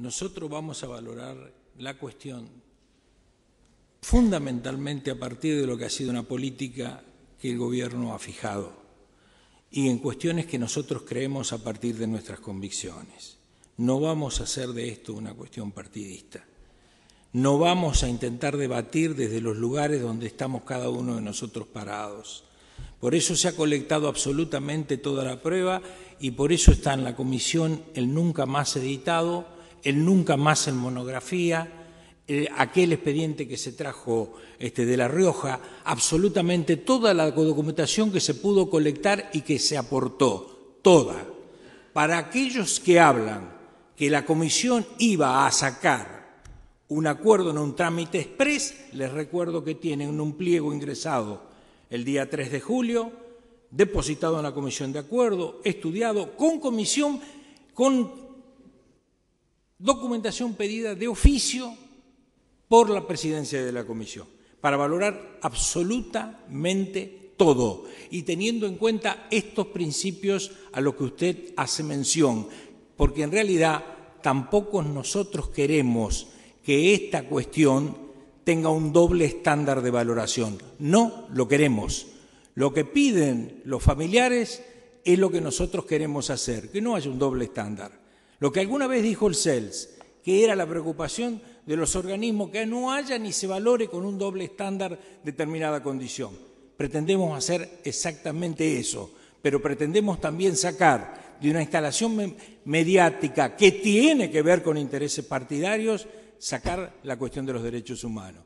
nosotros vamos a valorar la cuestión fundamentalmente a partir de lo que ha sido una política que el gobierno ha fijado y en cuestiones que nosotros creemos a partir de nuestras convicciones. No vamos a hacer de esto una cuestión partidista. No vamos a intentar debatir desde los lugares donde estamos cada uno de nosotros parados. Por eso se ha colectado absolutamente toda la prueba y por eso está en la comisión el nunca más editado el nunca más en monografía, aquel expediente que se trajo este, de La Rioja, absolutamente toda la documentación que se pudo colectar y que se aportó, toda. Para aquellos que hablan que la comisión iba a sacar un acuerdo en un trámite exprés, les recuerdo que tienen un pliego ingresado el día 3 de julio, depositado en la comisión de acuerdo, estudiado con comisión, con documentación pedida de oficio por la presidencia de la comisión, para valorar absolutamente todo y teniendo en cuenta estos principios a los que usted hace mención, porque en realidad tampoco nosotros queremos que esta cuestión tenga un doble estándar de valoración. No lo queremos. Lo que piden los familiares es lo que nosotros queremos hacer, que no haya un doble estándar. Lo que alguna vez dijo el CELS, que era la preocupación de los organismos que no haya ni se valore con un doble estándar determinada condición. Pretendemos hacer exactamente eso, pero pretendemos también sacar de una instalación mediática que tiene que ver con intereses partidarios, sacar la cuestión de los derechos humanos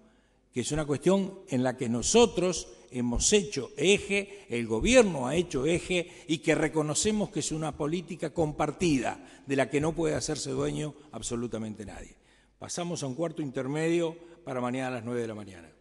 que es una cuestión en la que nosotros hemos hecho eje, el gobierno ha hecho eje y que reconocemos que es una política compartida de la que no puede hacerse dueño absolutamente nadie. Pasamos a un cuarto intermedio para mañana a las 9 de la mañana.